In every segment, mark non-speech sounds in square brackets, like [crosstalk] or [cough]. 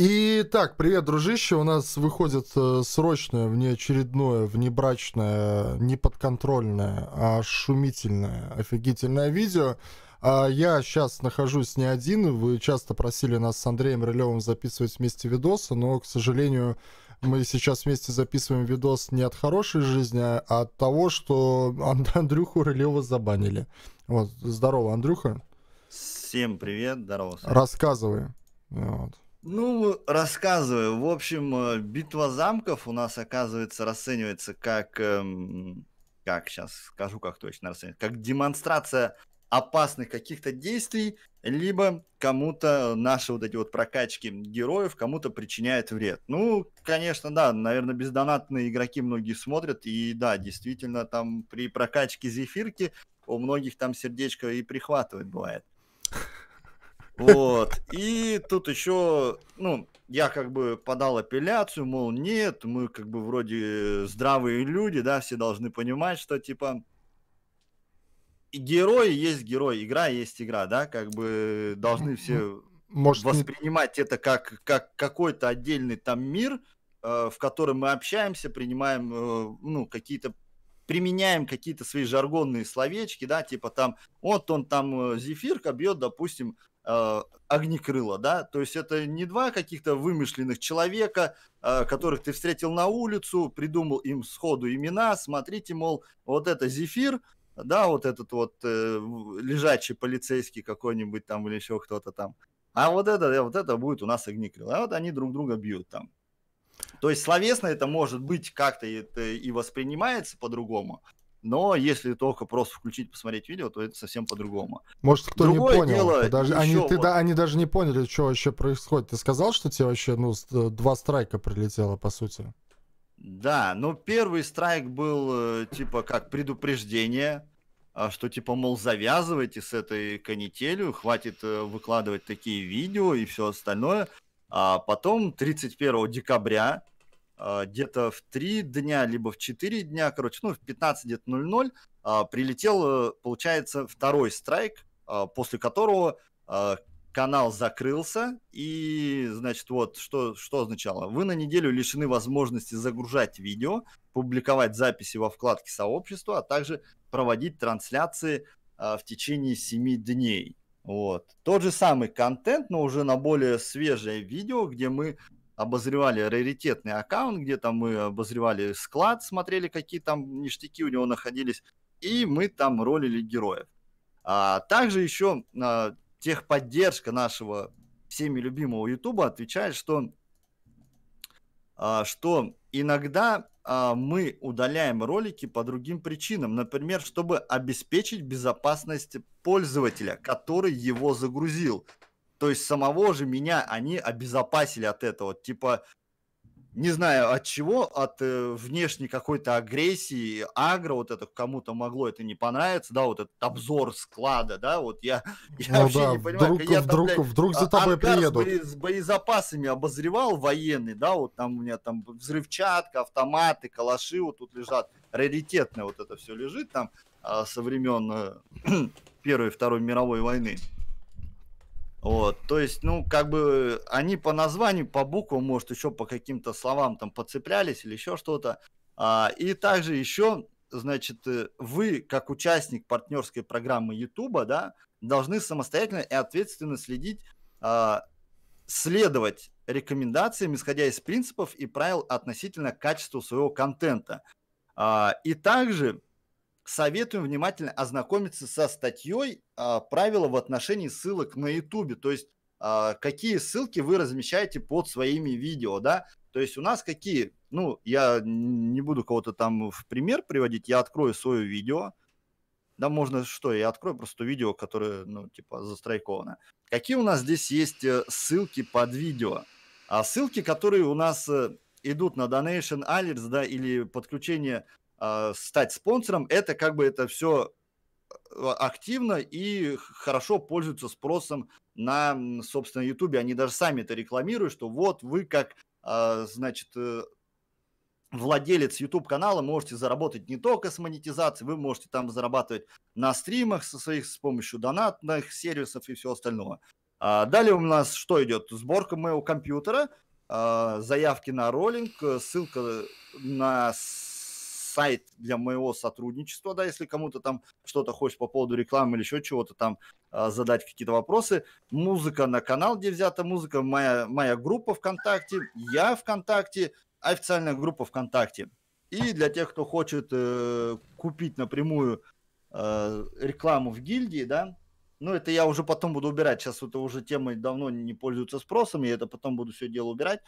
Итак, привет, дружище. У нас выходит э, срочное, внеочередное, внебрачное, неподконтрольное, а шумительное, офигительное видео. А, я сейчас нахожусь не один. Вы часто просили нас с Андреем Рылевым записывать вместе видосы, но, к сожалению, мы сейчас вместе записываем видос не от хорошей жизни, а от того, что [laughs] Андрюху Рылева забанили. Вот, здорово, Андрюха. Всем привет, здорово. Рассказывай. Вот. Ну, рассказываю. В общем, э, битва замков у нас, оказывается, расценивается как... Эм, как сейчас скажу, как точно расценивается. Как демонстрация опасных каких-то действий, либо кому-то наши вот эти вот прокачки героев кому-то причиняет вред. Ну, конечно, да, наверное, бездонатные игроки многие смотрят, и да, действительно, там при прокачке зефирки у многих там сердечко и прихватывает бывает. Вот. И тут еще, ну, я как бы подал апелляцию, мол, нет, мы как бы вроде здравые люди, да, все должны понимать, что типа герой есть герой, игра есть игра, да, как бы должны все Может, воспринимать не... это как, как какой-то отдельный там мир, э, в котором мы общаемся, принимаем, э, ну, какие-то применяем какие-то свои жаргонные словечки, да, типа там, вот он там э, зефирка бьет, допустим, а, огнекрыла, да, то есть это не два каких-то вымышленных человека, а, которых ты встретил на улицу, придумал им сходу имена, смотрите, мол, вот это Зефир, да, вот этот вот э, лежачий полицейский какой-нибудь там или еще кто-то там, а вот это, э, вот это будет у нас огнекрыл, а вот они друг друга бьют там. То есть словесно это может быть как-то и э, воспринимается по-другому, но если только просто включить, посмотреть видео, то это совсем по-другому. Может, кто Другое не понял. Дело даже, они, вот. да, они даже не поняли, что вообще происходит. Ты сказал, что тебе вообще ну, э, два страйка прилетело, по сути. Да, но первый страйк был э, типа как предупреждение, а, что типа, мол, завязывайте с этой канителью, хватит э, выкладывать такие видео и все остальное. А потом 31 декабря а, где-то в 3 дня, либо в 4 дня, короче, ну, в 15:00 а, прилетел, э, получается, второй страйк, а, после которого канал закрылся, и, значит, вот, что, что означало? Вы на неделю лишены возможности загружать видео, публиковать записи во вкладке сообщества, а также проводить трансляции в течение 7 дней. Вот. Тот же самый контент, но уже на более свежее видео, где мы обозревали раритетный аккаунт, где там мы обозревали склад, смотрели, какие там ништяки у него находились, и мы там ролили героев. А также еще а, техподдержка нашего всеми любимого Ютуба отвечает, что, а, что иногда а, мы удаляем ролики по другим причинам. Например, чтобы обеспечить безопасность пользователя, который его загрузил. То есть самого же меня они обезопасили от этого. Типа, не знаю от чего, от э, внешней какой-то агрессии, агро, вот это кому-то могло это не понравиться, да, вот этот обзор склада, да, вот я, [laughs] я ну, вообще да, не понимаю, вдруг, я там, вдруг, блядь, вдруг за а, тобой приеду. С, с боезапасами обозревал военный, да, вот там у меня там взрывчатка, автоматы, калаши вот тут лежат, раритетное вот это все лежит там а, со времен э, [clears throat] Первой и Второй мировой войны. Вот, то есть, ну, как бы они по названию, по буквам, может, еще по каким-то словам там подцеплялись или еще что-то. А, и также еще, значит, э, вы, как участник партнерской программы YouTube, да, должны самостоятельно и ответственно следить, а, следовать рекомендациям, исходя из принципов и правил относительно качества своего контента. А, и также советуем внимательно ознакомиться со статьей а, «Правила в отношении ссылок на YouTube», то есть а, какие ссылки вы размещаете под своими видео, да, то есть у нас какие, ну, я не буду кого-то там в пример приводить, я открою свое видео, да, можно что, я открою просто видео, которое, ну, типа, застрайковано. Какие у нас здесь есть э, ссылки под видео? А ссылки, которые у нас э, идут на Donation Alerts, да, или подключение а, стать спонсором, это как бы это все а, активно и хорошо пользуется спросом на, собственно, Ютубе. Они даже сами это рекламируют, что вот вы как, а, значит, э, владелец YouTube канала можете заработать не только с монетизации, вы можете там зарабатывать на стримах со своих с помощью донатных сервисов и всего остального. А далее у нас что идет? Сборка моего компьютера, заявки на роллинг, э, ссылка на сайт для моего сотрудничества, да, если кому-то там что-то хочешь по поводу рекламы или еще чего-то там а, задать какие-то вопросы. Музыка на канал, где взята музыка, моя, моя группа ВКонтакте, я ВКонтакте, официальная группа ВКонтакте. И для тех, кто хочет э, купить напрямую э, рекламу в гильдии, да, ну, это я уже потом буду убирать. Сейчас это уже темы давно не пользуются спросом, и это потом буду все дело убирать.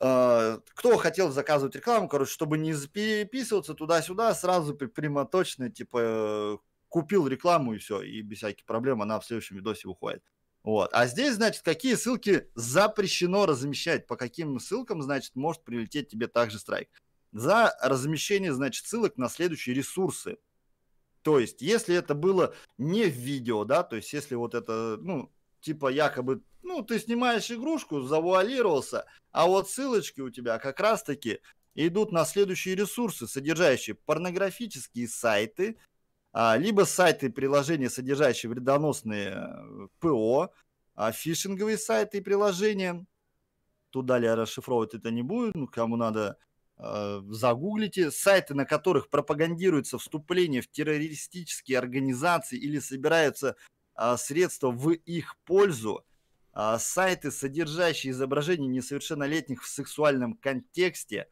Э, кто хотел заказывать рекламу, короче, чтобы не переписываться туда-сюда, сразу прямоточно, типа, купил рекламу и все, и без всяких проблем она в следующем видосе уходит. Вот. А здесь, значит, какие ссылки запрещено размещать, по каким ссылкам, значит, может прилететь тебе также страйк. За размещение, значит, ссылок на следующие ресурсы. То есть, если это было не в видео, да, то есть, если вот это, ну, типа якобы, ну, ты снимаешь игрушку, завуалировался, а вот ссылочки у тебя как раз-таки идут на следующие ресурсы, содержащие порнографические сайты, а, либо сайты приложения, содержащие вредоносные э, ПО, а, фишинговые сайты и приложения. Тут далее расшифровывать это не буду, ну, кому надо, э, загуглите. Сайты, на которых пропагандируется вступление в террористические организации или собираются а, средства в их пользу, а, сайты, содержащие изображения несовершеннолетних в сексуальном контексте,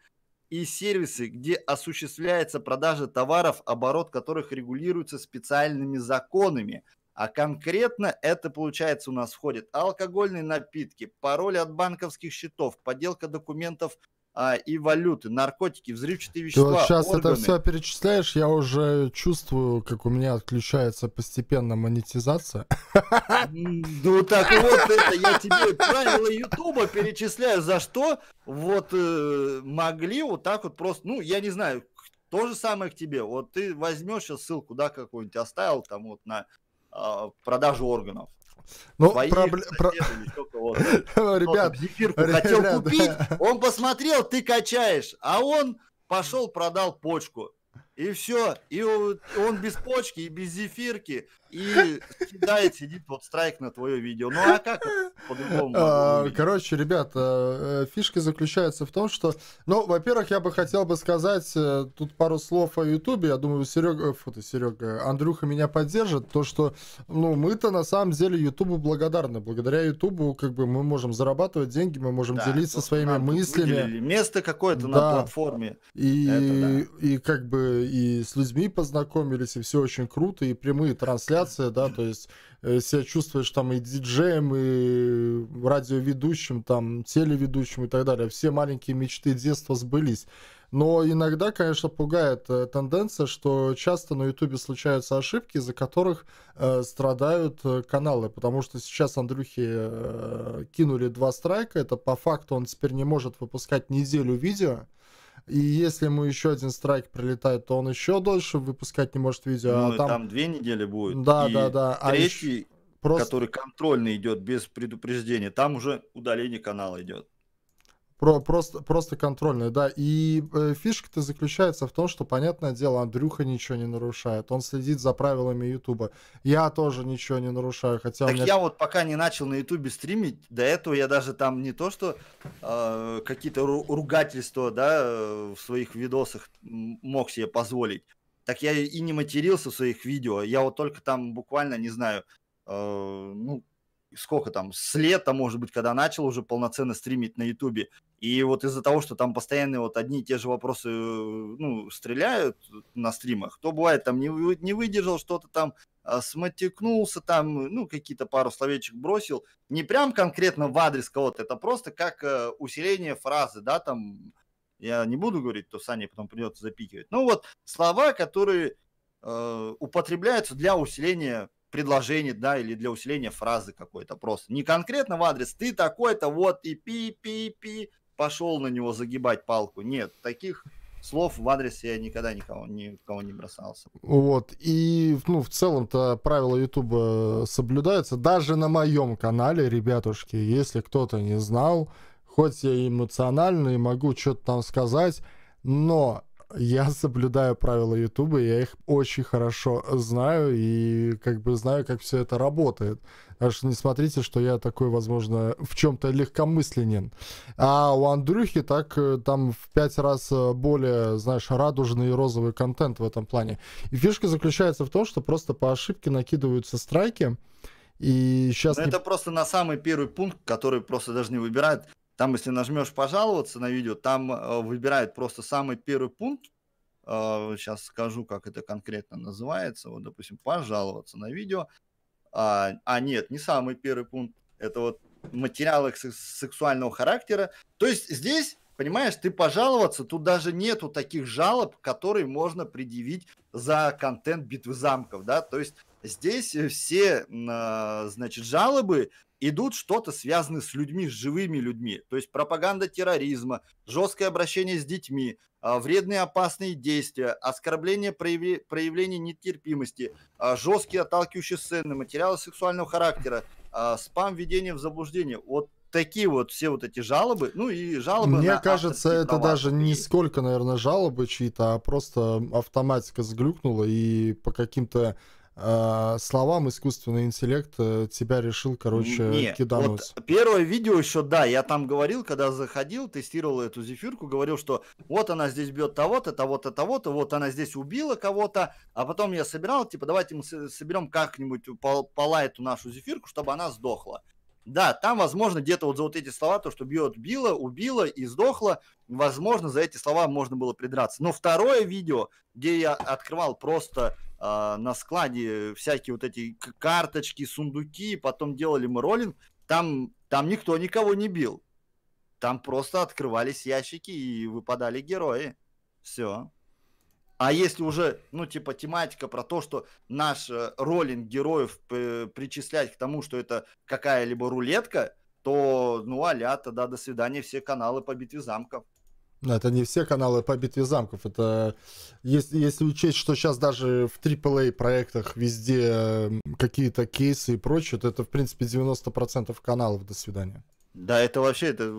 и сервисы, где осуществляется продажа товаров, оборот которых регулируется специальными законами. А конкретно это, получается, у нас входит алкогольные напитки, пароли от банковских счетов, подделка документов а, и валюты, наркотики, взрывчатые вещества. Ты вот сейчас органы. это все перечисляешь, я уже чувствую, как у меня отключается постепенно монетизация. [laughs] Ну так вот это я тебе правила Ютуба перечисляю, за что вот э, могли вот так вот просто, ну я не знаю, то же самое к тебе. Вот ты возьмешь сейчас ссылку, да, какую-нибудь оставил там вот на а, продажу органов. Ну, [laughs] [laughs] ну ребят, хотел купить, [laughs] он посмотрел, ты качаешь, а он пошел продал почку. И все. И он без почки, и без зефирки и кидает, сидит вот страйк на твое видео. Ну а как по-другому? А, короче, ребята, э, э, фишки заключаются в том, что, ну, во-первых, я бы хотел бы сказать э, тут пару слов о Ютубе. Я думаю, Серега, фу ты, Серега, Андрюха меня поддержит. То, что, ну, мы-то на самом деле Ютубу благодарны. Благодаря Ютубу, как бы, мы можем зарабатывать деньги, мы можем делиться своими мыслями. Место какое-то на платформе. И, и как бы и с людьми познакомились, и все очень круто, и прямые трансляции комбинация, да, то есть э, себя чувствуешь там и диджеем, и радиоведущим, там, телеведущим и так далее. Все маленькие мечты детства сбылись. Но иногда, конечно, пугает э, тенденция, что часто на Ютубе случаются ошибки, из-за которых э, страдают э, каналы. Потому что сейчас Андрюхи э, кинули два страйка. Это по факту он теперь не может выпускать неделю видео. И если ему еще один страйк прилетает, то он еще дольше выпускать не может видео. А ну, а там... там две недели будет. Да, и да, да. А третий, еще... просто... который контрольно идет без предупреждения, там уже удаление канала идет. Про, просто, просто контрольная, да. И э, фишка-то заключается в том, что, понятное дело, Андрюха ничего не нарушает. Он следит за правилами Ютуба. Я тоже ничего не нарушаю, хотя... Так меня... я вот пока не начал на Ютубе стримить, до этого я даже там не то, что э, какие-то ру- ругательства, да, в своих видосах мог себе позволить. Так я и не матерился в своих видео. Я вот только там буквально, не знаю, э, ну, сколько там, с лета, может быть, когда начал уже полноценно стримить на Ютубе. И вот из-за того, что там постоянно вот одни и те же вопросы, э, ну, стреляют на стримах, то бывает там не, не выдержал что-то там, а смотекнулся там, ну, какие-то пару словечек бросил. Не прям конкретно в адрес кого-то, это просто как э, усиление фразы, да, там, я не буду говорить, то Саня потом придется запикивать. Ну вот, слова, которые э, употребляются для усиления предложение, да, или для усиления фразы какой-то просто. Не конкретно в адрес «ты такой-то, вот и пи-пи-пи», пошел на него загибать палку. Нет, таких слов в адрес я никогда никого, никого не бросался. Вот, и, ну, в целом-то правила Ютуба соблюдаются. Даже на моем канале, ребятушки, если кто-то не знал, хоть я эмоционально и могу что-то там сказать, но я соблюдаю правила Ютуба, я их очень хорошо знаю и как бы знаю, как все это работает. Аж не смотрите, что я такой, возможно, в чем-то легкомысленен. А у Андрюхи так э, там в пять раз э, более, знаешь, радужный и розовый контент в этом плане. И фишка заключается в том, что просто по ошибке накидываются страйки. И сейчас... Но не... это просто на самый первый пункт, который просто даже не выбирает. Там, если нажмешь пожаловаться на видео, там э, выбирают просто самый первый пункт. Э, сейчас скажу, как это конкретно называется. Вот, допустим, пожаловаться на видео. А, а нет, не самый первый пункт. Это вот материалы сексуального характера. То есть здесь, понимаешь, ты пожаловаться, тут даже нету таких жалоб, которые можно предъявить за контент битвы замков, да. То есть здесь все, э, значит, жалобы идут что-то связанное с людьми, с живыми людьми. То есть пропаганда терроризма, жесткое обращение с детьми, а, вредные опасные действия, оскорбление проявления нетерпимости, а, жесткие отталкивающие сцены, материалы сексуального характера, а, спам введение в заблуждение. Вот такие вот все вот эти жалобы, ну и жалобы. Мне кажется, это права. даже не сколько, наверное, жалобы чьи-то, а просто автоматика сглюкнула и по каким-то э, словам искусственный интеллект э, тебя решил, короче, Не, кидануть. Вот первое видео еще, да, я там говорил, когда заходил, тестировал эту зефирку, говорил, что вот она здесь бьет того-то, того-то, того-то, вот она здесь убила кого-то, а потом я собирал, типа, давайте мы соберем как-нибудь пола эту нашу зефирку, чтобы она сдохла. Да, там, возможно, где-то вот за вот эти слова, то, что бьет, била, убила и сдохла, возможно, за эти слова можно было придраться. Но второе видео, где я открывал просто а, на складе всякие вот эти карточки, сундуки, потом делали мы роллинг, там, там никто никого не бил. Там просто открывались ящики и выпадали герои. Все. А если уже, ну, типа, тематика про то, что наш э, роллинг героев причислять к тому, что это какая-либо рулетка, то, ну, аля тогда до свидания все каналы по битве замков. Это не все каналы по битве замков. Это если, если учесть, что сейчас даже в AAA проектах везде какие-то кейсы и прочее, то это в принципе 90% каналов. До свидания. Да, это вообще это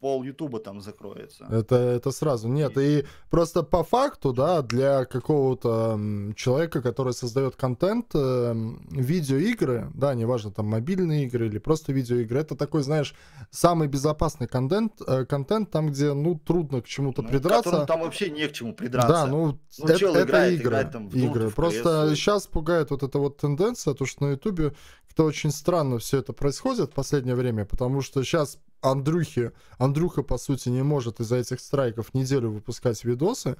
пол Ютуба там закроется. Это, это сразу. Нет, и просто по факту, да, для какого-то человека, который создает контент, эм, видеоигры, да, неважно, там мобильные игры или просто видеоигры, это такой, знаешь, самый безопасный контент, э, контент там, где, ну, трудно к чему-то ну, придраться. Там вообще не к чему придраться. Да, ну, ну это, чел это играет, игры. Играет, там, в игры. в просто сейчас пугает вот эта вот тенденция, то, что на Ютубе как очень странно все это происходит в последнее время, потому что сейчас Андрюхи, Андрюха, по сути, не может из-за этих страйков неделю выпускать видосы,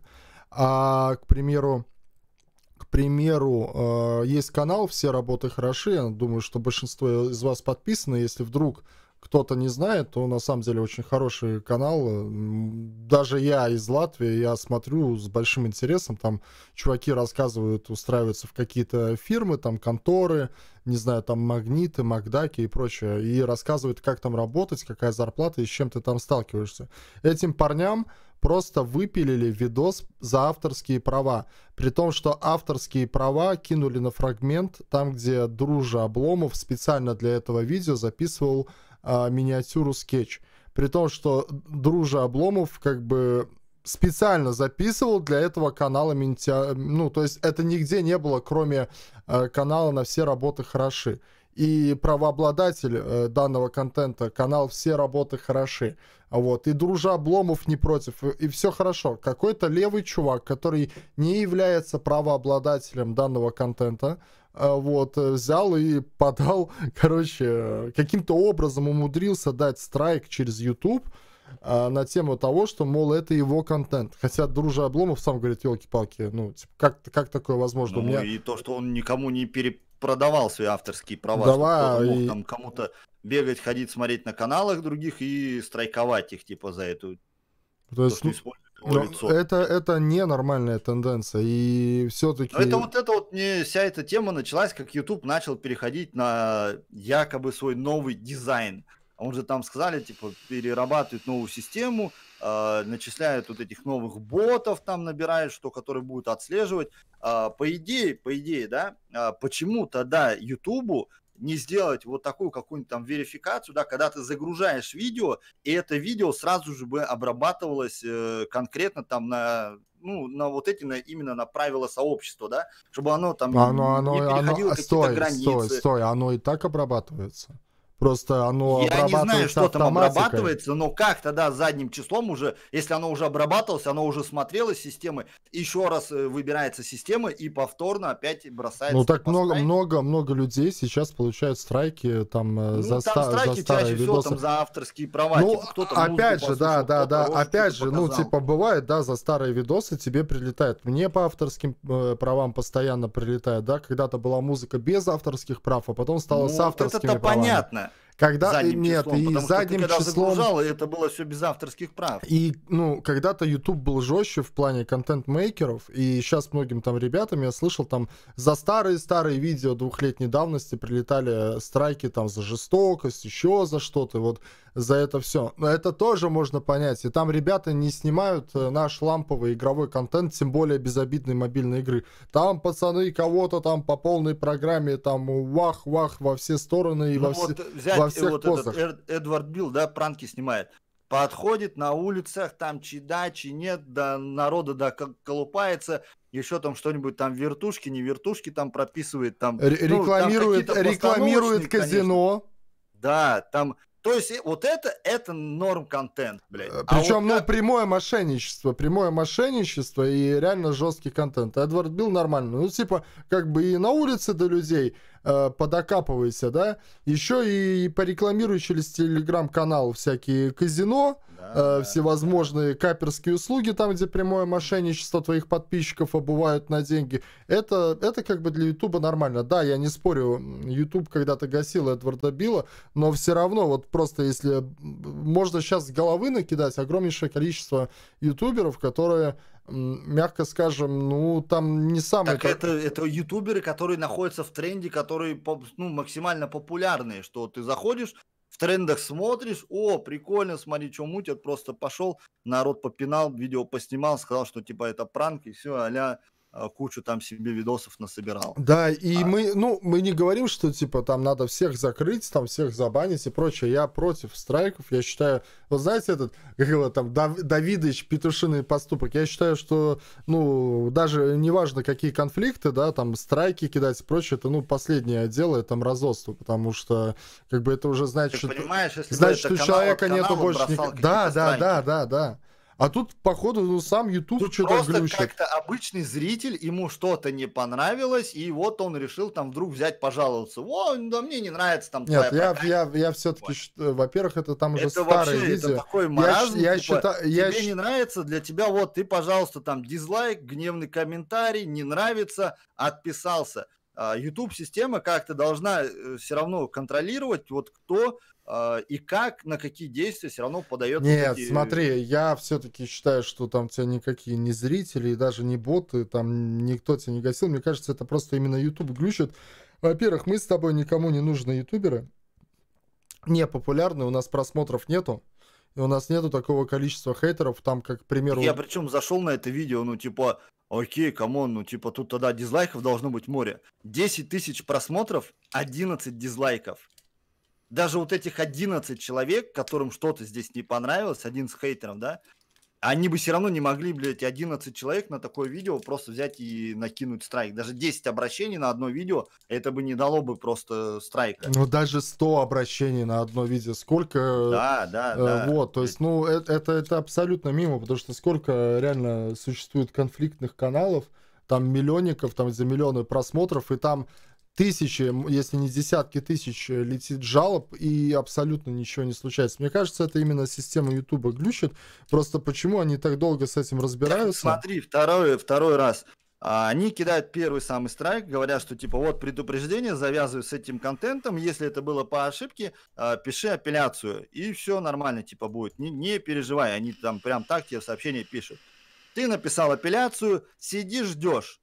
а, к примеру, к примеру, э, есть канал «Все работы хороши». Я думаю, что большинство из вас подписаны. Если вдруг кто-то не знает, то на самом деле очень хороший канал. Даже я из Латвии, я смотрю с большим интересом. Там чуваки рассказывают, устраиваются в какие-то фирмы, там конторы, не знаю, там магниты, макдаки и прочее. И рассказывают, как там работать, какая зарплата и с чем ты там сталкиваешься. Этим парням просто выпилили видос за авторские права. При том, что авторские права кинули на фрагмент, там, где Дружа Обломов специально для этого видео записывал э, миниатюру скетч. При том, что Дружа Обломов как бы специально записывал для этого канала Минтя... Ну, то есть это нигде не было, кроме э, канала «На все работы хороши» и правообладатель э, данного контента, канал «Все работы хороши». Вот. И Дружа Обломов не против, и все хорошо. Какой-то левый чувак, который не является правообладателем данного контента, э, вот, э, взял и [laughs] подал, короче, каким-то образом умудрился дать страйк через YouTube, на тему того, что, мол, это его контент. Хотя Дружа Обломов сам говорит, елки-палки, ну, типа, как, как такое возможно? Ну, У меня... и то, что он никому не пере продавал свои авторские права, Давай, чтобы мог и... там кому-то бегать, ходить, смотреть на каналах других и страйковать их, типа, за эту... Ну, то есть, то, что ну, лицо. Это, это ненормальная тенденция, и все-таки... Но это вот это вот, не, вся эта тема началась, как YouTube начал переходить на якобы свой новый дизайн. Он же там сказали, типа, перерабатывают новую систему, э, начисляет вот этих новых ботов там набирают что которые будут отслеживать. Э, по идее, по идее, да, э, а, почему тогда Ютубу не сделать вот такую какую-нибудь там верификацию, да, когда ты загружаешь видео, и это видео сразу же бы обрабатывалось э, конкретно там на ну, на вот эти, на, именно на правила сообщества, да, чтобы оно там ну, оно, не оно, не переходило оно, какие-то стой, границы. Стой, стой, оно и так обрабатывается. Просто оно Я не знаю, что там обрабатывается, но как-то, да, задним числом уже, если оно уже обрабатывалось, оно уже смотрелось системы, еще раз э, выбирается система и повторно опять бросается. Ну так много, страйк. много, много людей сейчас получают страйки там э, ну, за, там ста- страйки за старые чаще видосы. всего там за авторские права. Ну, типа, опять же, да, да, да, опять же, показал. ну типа бывает, да, за старые видосы тебе прилетает. Мне по авторским э, правам постоянно прилетает, да, когда-то была музыка без авторских прав, а потом стала ну, с авторскими это правами. понятно. that. Когда э, задним нет, и потому задним что ты, когда числом... загружал, это было все без авторских прав. И, ну, когда-то YouTube был жестче в плане контент-мейкеров, и сейчас многим там ребятам я слышал, там за старые-старые видео двухлетней давности прилетали э, страйки там за жестокость, еще за что-то, вот за это все. Но это тоже можно понять, и там ребята не снимают э, наш ламповый игровой контент, тем более безобидной мобильной игры. Там пацаны кого-то там по полной программе там вах-вах во все стороны и ну, во, вот все, во всех вот позах. этот Эдвард Билл, да, пранки снимает. Подходит на улицах, там чидачи нет, да, народа, да, колупается, еще там что-нибудь там вертушки, не вертушки там прописывает, там... Р- ну, рекламирует, там рекламирует казино. Конечно. Да, там то есть вот это, это норм контент, блядь. Причем, а вот ну, как... прямое мошенничество, прямое мошенничество и реально жесткий контент. Эдвард Билл нормальный, Ну, типа, как бы и на улице до людей э, подокапывайся, да, еще и порекламируй через телеграм-канал всякие казино, Э, да. всевозможные каперские услуги, там, где прямое мошенничество твоих подписчиков обувают на деньги. Это, это как бы для Ютуба нормально. Да, я не спорю, Ютуб когда-то гасил Эдварда Билла, но все равно, вот просто если можно сейчас с головы накидать огромнейшее количество ютуберов, которые мягко скажем, ну, там не самые... Так это, это ютуберы, которые находятся в тренде, которые ну, максимально популярные, что ты заходишь, трендах смотришь, о, прикольно, смотри, что мутят, просто пошел, народ попинал, видео поснимал, сказал, что типа это пранк, и все, а Э, кучу там себе видосов насобирал. Да, и а. мы, ну, мы не говорим, что, типа, там надо всех закрыть, там всех забанить и прочее. Я против страйков, я считаю... Вот знаете этот, как его там, Дав, Давидыч, Петушиный поступок? Я считаю, что, ну, даже неважно, какие конфликты, да, там, страйки кидать и прочее, это, ну, последнее дело, это мразотство, потому что, как бы, это уже значит... Ты понимаешь, если значит, это у человека нету больше... Ник... Да, да, да, да, да, да. А тут, походу, ну, сам YouTube что-то глючит. как-то обычный зритель, ему что-то не понравилось, и вот он решил там вдруг взять пожаловаться. О, да мне не нравится там Нет, я, я, я все-таки, вот. во-первых, это там уже это старое видео. Это такой маразм, я, я типа, считаю, я тебе я... не нравится, для тебя вот, ты, пожалуйста, там дизлайк, гневный комментарий, не нравится, отписался. А, YouTube-система как-то должна э, все равно контролировать, вот кто а, и как, на какие действия все равно подает? Нет, такие... смотри, я все-таки считаю, что там тебя никакие не зрители, даже не боты, там никто тебя не гасил. Мне кажется, это просто именно YouTube глючит. Во-первых, мы с тобой никому не нужны ютуберы, не популярны, у нас просмотров нету. И у нас нету такого количества хейтеров, там, как, к примеру... Я причем зашел на это видео, ну, типа, окей, камон, ну, типа, тут тогда дизлайков должно быть море. 10 тысяч просмотров, 11 дизлайков даже вот этих 11 человек, которым что-то здесь не понравилось, один с хейтером, да, они бы все равно не могли, блядь, 11 человек на такое видео просто взять и накинуть страйк. Даже 10 обращений на одно видео, это бы не дало бы просто страйка. Ну, даже 100 обращений на одно видео, сколько... Да, да, э, да. Вот, то есть, ну, э, это, это, это абсолютно мимо, потому что сколько реально существует конфликтных каналов, там миллионников, там за миллионы просмотров, и там тысячи, если не десятки тысяч э, летит жалоб, и абсолютно ничего не случается. Мне кажется, это именно система Ютуба глючит. Просто почему они так долго с этим разбираются? Смотри, второй, второй раз. А, они кидают первый самый страйк, говорят, что типа вот предупреждение, завязываю с этим контентом, если это было по ошибке, а, пиши апелляцию, и все нормально типа будет, не, не переживай, они там прям так тебе сообщение пишут. Ты написал апелляцию, сидишь ждешь,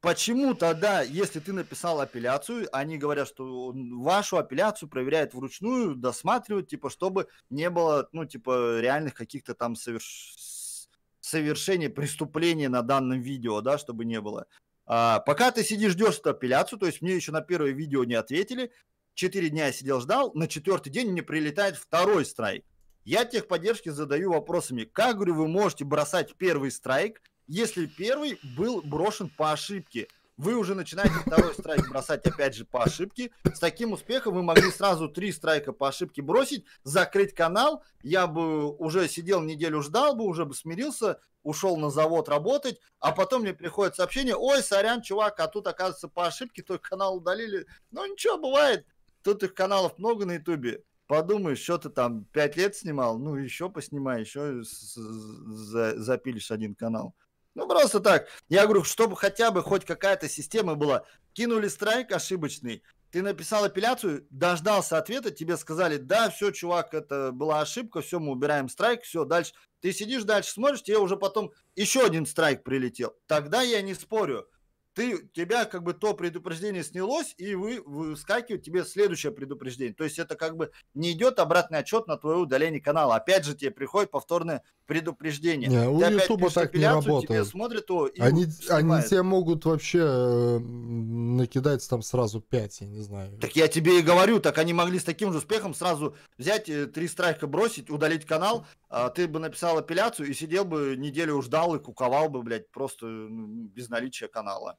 Почему тогда, если ты написал апелляцию, они говорят, что вашу апелляцию проверяют вручную, досматривают, типа, чтобы не было, ну, типа, реальных каких-то там соверш... совершений преступления на данном видео, да, чтобы не было. А, пока ты сидишь, ждешь эту апелляцию, то есть мне еще на первое видео не ответили, четыре дня я сидел, ждал, на четвертый день мне прилетает второй страйк. Я техподдержке задаю вопросами, как, говорю, вы можете бросать первый страйк, если первый был брошен по ошибке. Вы уже начинаете второй страйк бросать опять же по ошибке. С таким успехом вы могли сразу три страйка по ошибке бросить, закрыть канал. Я бы уже сидел неделю, ждал бы, уже бы смирился, ушел на завод работать, а потом мне приходит сообщение, ой, сорян, чувак, а тут, оказывается, по ошибке твой канал удалили. Ну, ничего, бывает. Тут их каналов много на ютубе подумаешь, что ты там пять лет снимал, ну еще поснимай, еще запилишь один канал. Ну, просто так. Я говорю, чтобы хотя бы хоть какая-то система была. Кинули страйк ошибочный, ты написал апелляцию, дождался ответа, тебе сказали, да, все, чувак, это была ошибка, все, мы убираем страйк, все, дальше. Ты сидишь дальше, смотришь, тебе уже потом еще один страйк прилетел. Тогда я не спорю. Ты, тебя как бы то предупреждение снялось, и вы, выскакивает тебе следующее предупреждение. То есть это как бы не идет обратный отчет на твое удаление канала. Опять же тебе приходит повторное предупреждение. Не, у Ютуба так не работает. Смотрят, о, они, они тебе могут вообще накидать там сразу 5, я не знаю. Так я тебе и говорю, так они могли с таким же успехом сразу взять, э, три страйка бросить, удалить канал, а ты бы написал апелляцию и сидел бы неделю ждал и куковал бы, блядь, просто без наличия канала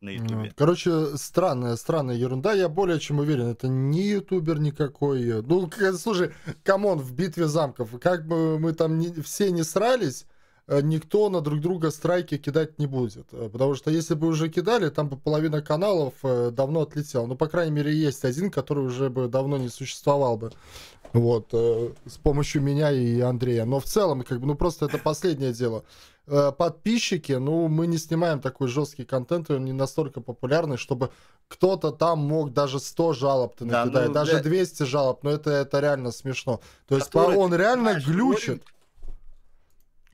на Ютубе. Короче, странная, странная ерунда. Я более чем уверен, это не ютубер никакой. Ну, слушай, камон, в битве замков, как бы мы там не, все не срались, Э, никто на друг друга страйки кидать не будет. Э, потому что если бы уже кидали, там бы половина каналов э, давно отлетела. Ну, по крайней мере, есть один, который уже бы давно не существовал бы. Вот, с помощью меня и Андрея. Но в целом, как бы, ну, просто это последнее дело. Подписчики, ну, мы не снимаем такой жесткий контент, и он не настолько популярный, чтобы кто-то там мог даже 100 жалоб ты накидать, да, ну, даже да. 200 жалоб, но ну, это, это реально смешно. То есть который, он реально глючит. Говорит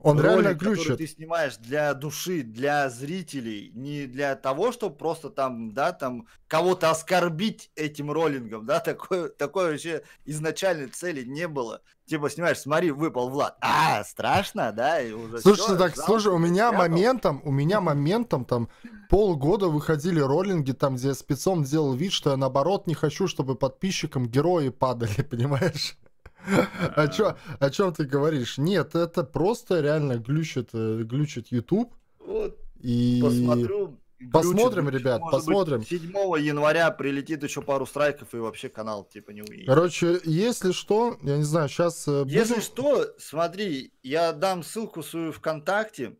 он ролик, реально ключит. ты снимаешь для души, для зрителей, не для того, чтобы просто там, да, там кого-то оскорбить этим роллингом, да, такой, такой вообще изначальной цели не было. Типа снимаешь, смотри, выпал Влад. А, страшно, да? И уже Слушайте, все, так, жалко, слушай, у меня спрятал. моментом, у меня моментом там полгода выходили роллинги, там, где я спецом делал вид, что я наоборот не хочу, чтобы подписчикам герои падали, [laughs] понимаешь? А о чем о чем ты говоришь? Нет, это просто реально глючит э, глючит YouTube. Вот. И Посмотрим, ребят, посмотрим. Быть, 7 января прилетит еще пару страйков и вообще канал типа не уедет. Короче, если что, я не знаю, сейчас... Э, если что, смотри, я дам ссылку свою ВКонтакте,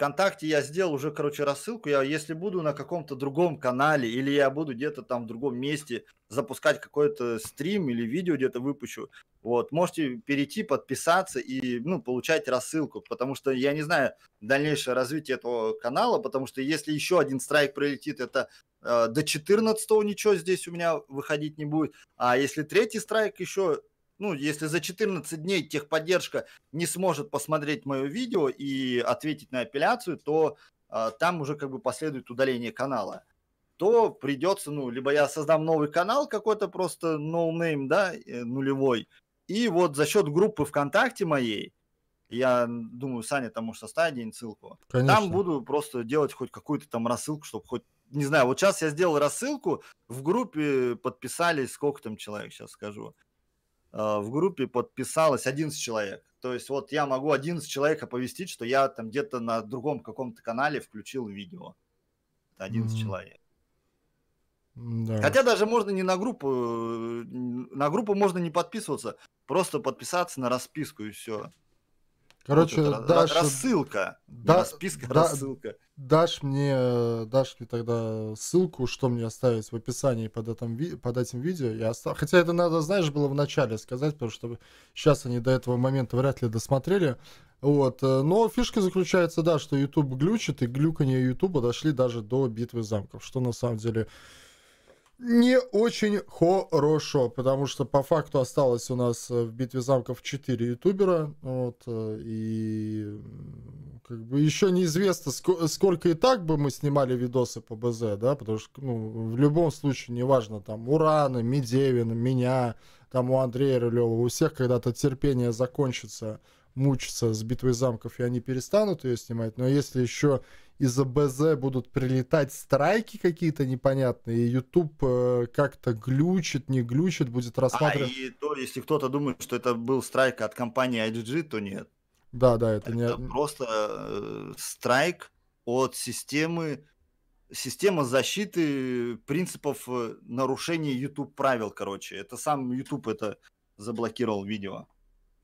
ВКонтакте я сделал уже, короче, рассылку. Я, если буду на каком-то другом канале или я буду где-то там в другом месте запускать какой-то стрим или видео где-то выпущу, вот, можете перейти, подписаться и, ну, получать рассылку, потому что я не знаю дальнейшее развитие этого канала, потому что если еще один страйк пролетит, это э, до 14 ничего здесь у меня выходить не будет, а если третий страйк еще ну, если за 14 дней техподдержка не сможет посмотреть мое видео и ответить на апелляцию, то э, там уже как бы последует удаление канала то придется, ну, либо я создам новый канал какой-то просто ноунейм, name, да, э, нулевой, и вот за счет группы ВКонтакте моей, я думаю, Саня там может оставить день ссылку, Конечно. там буду просто делать хоть какую-то там рассылку, чтобы хоть, не знаю, вот сейчас я сделал рассылку, в группе подписались, сколько там человек, сейчас скажу, Э, в группе подписалось 11 человек. То есть вот я могу 11 человек оповестить, что я там где-то на другом каком-то канале включил видео. Это 11 mm-hmm. человек. Да. Хотя даже можно не на группу, э, на группу можно не подписываться, просто подписаться на расписку и все. Короче, вот дашь... рассылка. Да, списка да, рассылка. Дашь мне, дашь мне тогда ссылку, что мне оставить в описании под, этом, под этим видео. Я остав... Хотя это надо, знаешь, было в начале сказать, потому что сейчас они до этого момента вряд ли досмотрели. Вот. Э, но фишка заключается, да, что YouTube глючит, и глюканье YouTube дошли даже до битвы замков, что на самом деле не очень хорошо, потому что по факту осталось у нас э, в битве замков 4 ютубера, вот, э, и как бы еще неизвестно, сколько, сколько и так бы мы снимали видосы по БЗ, да, потому что, ну, в любом случае, неважно, там, Урана, Медевина, меня, там, у Андрея Рылева, у всех когда-то терпение закончится, мучиться с битвой замков, и они перестанут ее снимать, но если еще из-за БЗ будут прилетать страйки какие-то непонятные, и YouTube э, как-то глючит, не глючит, будет а, рассматривать. А, и то, если кто-то думает, что это был страйк от компании IGG, то нет. Да, да, это, это не... просто э, страйк от системы, система защиты принципов э, нарушения YouTube правил, короче. Это сам YouTube это заблокировал видео.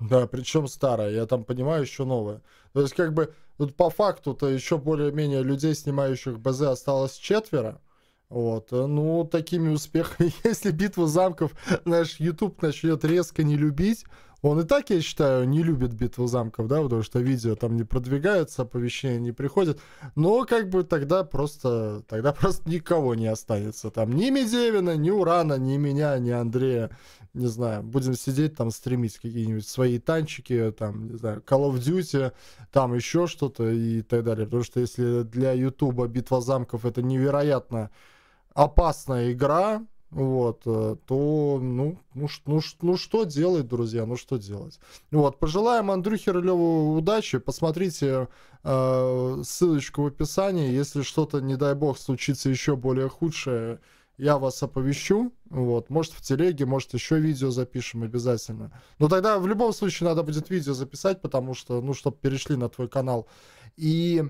Да, причем старая, я там понимаю, еще новое. То есть, как бы, вот по факту-то еще более-менее людей, снимающих БЗ, осталось четверо. Вот, э, ну, такими успехами, [laughs] если битву замков наш YouTube начнет резко не любить, он и так, я считаю, не любит битву замков, да, потому что видео там не продвигаются, оповещения не приходят. Но как бы тогда просто, тогда [laughs] просто никого не останется. Там ни Медевина, ни Урана, ни меня, ни Андрея. Не знаю, будем сидеть там, стримить какие-нибудь свои танчики, там, не знаю, Call of Duty, там еще что-то и так далее. Потому что если для Ютуба битва замков это невероятно опасная игра, вот, э, то ну, ну, ну, ну что делать, друзья, ну что делать. Вот, пожелаем Андрюхе Рылеву удачи, посмотрите э, ссылочку в описании, если что-то, не дай бог, случится еще более худшее, я вас оповещу, вот, может в телеге, может еще видео запишем обязательно. Но тогда в любом случае надо будет видео записать, потому что, ну, чтобы перешли на твой канал. И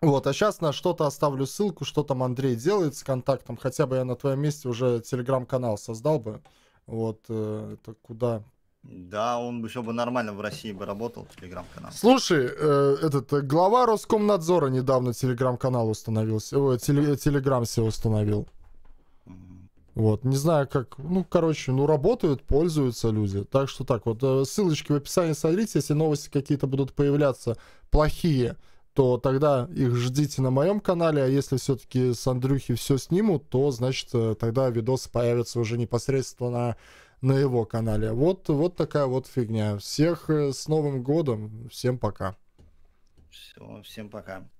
вот, а сейчас на что-то оставлю ссылку, что там Андрей делает с контактом. Хотя бы я на твоем месте уже телеграм-канал создал бы. Вот, э, это куда да, он еще бы нормально в России бы работал, телеграм-канал. Слушай, э, этот э, глава Роскомнадзора недавно телеграм-канал установился, о, теле, телеграм себе установил. Вот, не знаю как, ну, короче, ну, работают, пользуются люди. Так что так вот, э, ссылочки в описании смотрите, если новости какие-то будут появляться плохие, то тогда их ждите на моем канале, а если все-таки с Андрюхи все снимут, то, значит, э, тогда видосы появятся уже непосредственно на, на его канале. Вот, вот такая вот фигня. Всех э, с Новым годом, всем пока. Все, всем пока.